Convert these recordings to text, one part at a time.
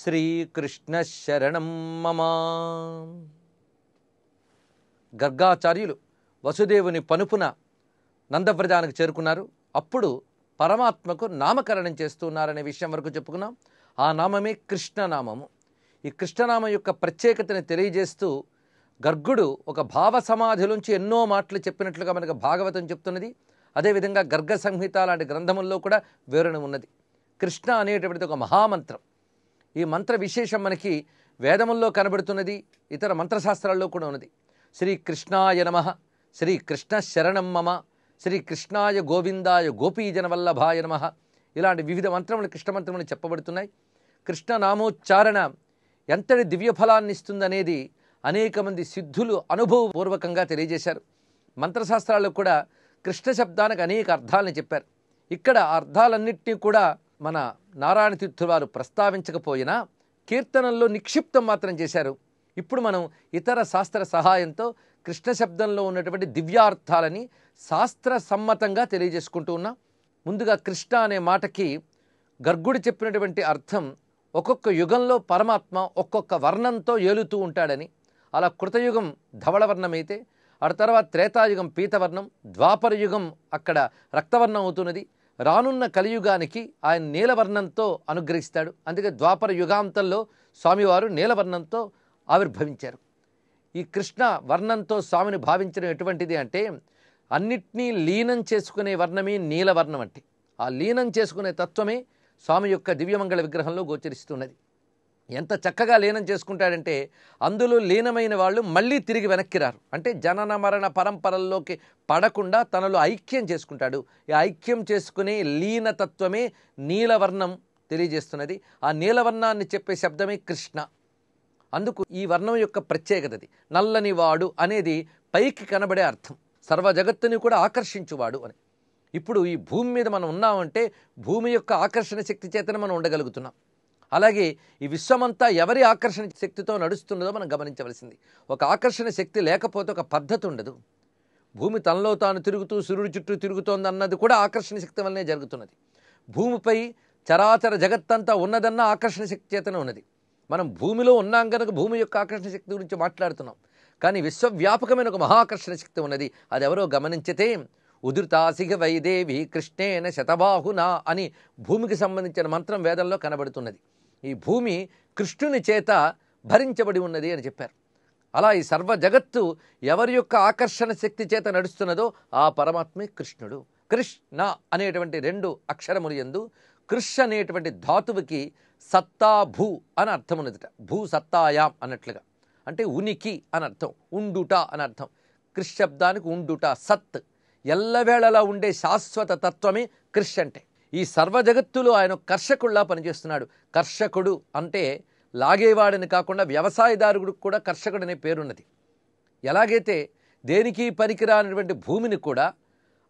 శరణం మమ గర్గాచార్యులు వసుదేవుని పనుపున నందప్రజానికి చేరుకున్నారు అప్పుడు పరమాత్మకు నామకరణం చేస్తున్నారనే విషయం వరకు చెప్పుకున్నాం ఆ నామమే కృష్ణనామము ఈ కృష్ణనామం యొక్క ప్రత్యేకతని తెలియజేస్తూ గర్గుడు ఒక భావ సమాధిలోంచి ఎన్నో మాటలు చెప్పినట్లుగా మనకు భాగవతం చెప్తున్నది అదేవిధంగా గర్గ సంహిత లాంటి గ్రంథముల్లో కూడా వివరణ ఉన్నది కృష్ణ అనేటువంటిది ఒక మహామంత్రం ఈ మంత్ర విశేషం మనకి వేదముల్లో కనబడుతున్నది ఇతర మంత్రశాస్త్రాల్లో కూడా ఉన్నది శ్రీ కృష్ణాయ నమ శ్రీ కృష్ణ శరణం మమ శ్రీ కృష్ణాయ గోవిందాయ వల్లభాయ నమ ఇలాంటి వివిధ మంత్రములు కృష్ణ మంత్రములు చెప్పబడుతున్నాయి కృష్ణనామోచ్చారణ ఎంతటి దివ్యఫలాన్ని ఇస్తుందనేది అనేక మంది సిద్ధులు అనుభవపూర్వకంగా తెలియజేశారు మంత్రశాస్త్రాల్లో కూడా కృష్ణ శబ్దానికి అనేక అర్థాలను చెప్పారు ఇక్కడ అర్థాలన్నింటినీ కూడా మన నారాయణ తీర్థుల వారు ప్రస్తావించకపోయినా కీర్తనల్లో నిక్షిప్తం మాత్రం చేశారు ఇప్పుడు మనం ఇతర శాస్త్ర సహాయంతో కృష్ణ శబ్దంలో ఉన్నటువంటి దివ్యార్థాలని శాస్త్ర సమ్మతంగా తెలియజేసుకుంటూ ఉన్నాం ముందుగా కృష్ణ అనే మాటకి గర్గుడు చెప్పినటువంటి అర్థం ఒక్కొక్క యుగంలో పరమాత్మ ఒక్కొక్క వర్ణంతో ఏలుతూ ఉంటాడని అలా కృతయుగం ధవళవర్ణమైతే ఆ తర్వాత త్రేతాయుగం పీతవర్ణం ద్వాపర యుగం అక్కడ రక్తవర్ణం అవుతున్నది రానున్న కలియుగానికి ఆయన నీలవర్ణంతో అనుగ్రహిస్తాడు అందుకే ద్వాపర యుగాంతంలో స్వామివారు నీలవర్ణంతో ఆవిర్భవించారు ఈ కృష్ణ వర్ణంతో స్వామిని భావించడం ఎటువంటిది అంటే అన్నిటినీ లీనం చేసుకునే వర్ణమే నీలవర్ణం అంటే ఆ లీనం చేసుకునే తత్వమే స్వామి యొక్క దివ్యమంగళ విగ్రహంలో గోచరిస్తున్నది ఎంత చక్కగా లీనం చేసుకుంటాడంటే అందులో లీనమైన వాళ్ళు మళ్ళీ తిరిగి వెనక్కి రారు అంటే జనన మరణ పరంపరల్లోకి పడకుండా తనలో ఐక్యం చేసుకుంటాడు ఈ ఐక్యం చేసుకునే లీనతత్వమే నీలవర్ణం తెలియజేస్తున్నది ఆ నీలవర్ణాన్ని చెప్పే శబ్దమే కృష్ణ అందుకు ఈ వర్ణం యొక్క ప్రత్యేకతది నల్లని వాడు అనేది పైకి కనబడే అర్థం సర్వ జగత్తుని కూడా ఆకర్షించువాడు అని ఇప్పుడు ఈ భూమి మీద మనం ఉన్నామంటే భూమి యొక్క ఆకర్షణ శక్తి చేతనే మనం ఉండగలుగుతున్నాం అలాగే ఈ విశ్వమంతా ఎవరి ఆకర్షణ శక్తితో నడుస్తున్నదో మనం గమనించవలసింది ఒక ఆకర్షణ శక్తి లేకపోతే ఒక పద్ధతి ఉండదు భూమి తనలో తాను తిరుగుతూ సూర్యుడి చుట్టూ తిరుగుతోందన్నది కూడా ఆకర్షణ శక్తి వల్లనే జరుగుతున్నది భూమిపై చరాచర జగత్తంతా ఉన్నదన్న ఆకర్షణ శక్తి చేతనే ఉన్నది మనం భూమిలో ఉన్నాం కనుక భూమి యొక్క ఆకర్షణ శక్తి గురించి మాట్లాడుతున్నాం కానీ విశ్వవ్యాపకమైన ఒక మహాకర్షణ శక్తి ఉన్నది అది ఎవరో గమనించితే ఉదుర్తాసిగ వైదేవి కృష్ణేన శతబాహునా అని భూమికి సంబంధించిన మంత్రం వేదంలో కనబడుతున్నది ఈ భూమి కృష్ణుని చేత భరించబడి ఉన్నది అని చెప్పారు అలా ఈ సర్వ జగత్తు ఎవరి యొక్క ఆకర్షణ శక్తి చేత నడుస్తున్నదో ఆ పరమాత్మే కృష్ణుడు కృష్ణ అనేటువంటి రెండు అక్షరములు ఎందు కృష్ అనేటువంటి ధాతువుకి సత్తా భూ అని అర్థం ఉన్నదిట భూ సత్తాయాం అన్నట్లుగా అంటే ఉనికి అని అర్థం ఉండుట అని అర్థం కృష్ శబ్దానికి ఉండుట సత్ ఎల్లవేళలా ఉండే శాశ్వత తత్వమే క్రిష్ అంటే ఈ సర్వ జగత్తులో ఆయన కర్షకుల్లా పనిచేస్తున్నాడు కర్షకుడు అంటే లాగేవాడని కాకుండా వ్యవసాయదారుడు కూడా కర్షకుడు అనే పేరున్నది ఎలాగైతే దేనికి పనికిరానటువంటి భూమిని కూడా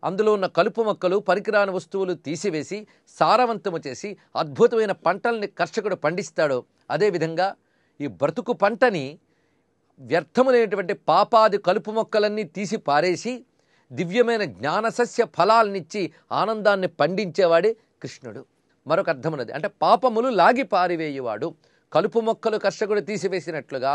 అందులో ఉన్న కలుపు మొక్కలు పనికిరాని వస్తువులు తీసివేసి సారవంతము చేసి అద్భుతమైన పంటల్ని కర్షకుడు పండిస్తాడో అదేవిధంగా ఈ బ్రతుకు పంటని వ్యర్థములైనటువంటి పాపాది కలుపు మొక్కలన్నీ తీసి పారేసి దివ్యమైన జ్ఞానసస్య ఫలాల్నిచ్చి ఆనందాన్ని పండించేవాడే కృష్ణుడు మరొక అర్థమున్నది అంటే పాపములు లాగి పారివేయువాడు కలుపు మొక్కలు కర్షకుడు తీసివేసినట్లుగా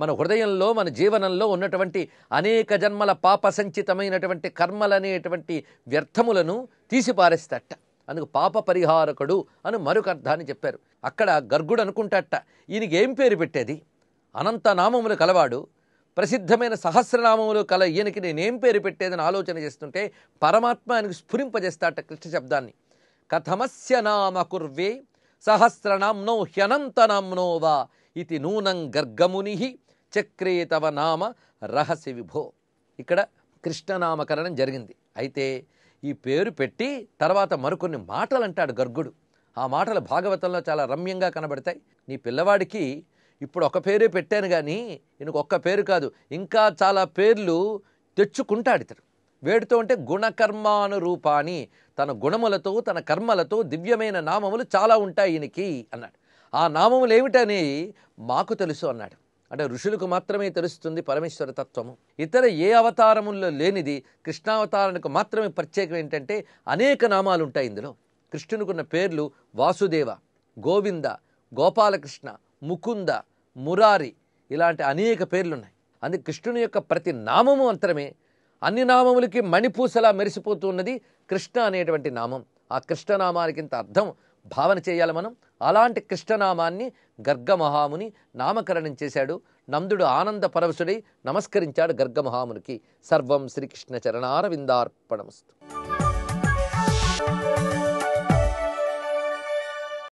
మన హృదయంలో మన జీవనంలో ఉన్నటువంటి అనేక జన్మల పాప సంచితమైనటువంటి కర్మలనేటువంటి వ్యర్థములను తీసిపారేస్తాట అందుకు పాప పరిహారకుడు అని మరొక అర్థాన్ని చెప్పారు అక్కడ గర్గుడు అనుకుంటాట ఈయనకి ఏం పేరు పెట్టేది అనంత నామములు కలవాడు ప్రసిద్ధమైన సహస్రనామములు కల ఈయనకి నేనేం పేరు పెట్టేదని ఆలోచన చేస్తుంటే పరమాత్మ ఆయనకు స్ఫురింపజేస్తాట కృష్ణ శబ్దాన్ని కథమస్య నామ కుర్వే సహస్రనామ్నో హ్యనంతనామ్నో వా ఇది నూనం గర్గముని చక్రే తవ నామ రహస్య విభో ఇక్కడ కృష్ణనామకరణం జరిగింది అయితే ఈ పేరు పెట్టి తర్వాత మరికొన్ని మాటలు అంటాడు గర్గుడు ఆ మాటలు భాగవతంలో చాలా రమ్యంగా కనబడతాయి నీ పిల్లవాడికి ఇప్పుడు ఒక పేరే పెట్టాను కానీ ఈయనకు ఒక్క పేరు కాదు ఇంకా చాలా పేర్లు తెచ్చుకుంటాడు ఇతడు ఉంటే అంటే గుణకర్మానురూపాని తన గుణములతో తన కర్మలతో దివ్యమైన నామములు చాలా ఉంటాయి ఈయనకి అన్నాడు ఆ నామములు ఏమిటని మాకు తెలుసు అన్నాడు అంటే ఋషులకు మాత్రమే తెలుస్తుంది పరమేశ్వర తత్వము ఇతర ఏ అవతారముల్లో లేనిది కృష్ణావతారానికి మాత్రమే ప్రత్యేకం ఏంటంటే అనేక నామాలు ఉంటాయి ఇందులో కృష్ణునికి ఉన్న పేర్లు వాసుదేవ గోవింద గోపాలకృష్ణ ముకుంద మురారి ఇలాంటి అనేక పేర్లున్నాయి అందుకే కృష్ణుని యొక్క ప్రతి నామము అంతరమే అన్ని నామములకి మణిపూసలా మెరిసిపోతూ ఉన్నది కృష్ణ అనేటువంటి నామం ఆ కృష్ణనామానికి ఇంత అర్థం భావన చేయాలి మనం అలాంటి కృష్ణనామాన్ని గర్గమహాముని నామకరణం చేశాడు నందుడు ఆనంద పరవశుడై నమస్కరించాడు గర్గమహామునికి సర్వం శ్రీకృష్ణ చరణారవిందార్పణమస్తు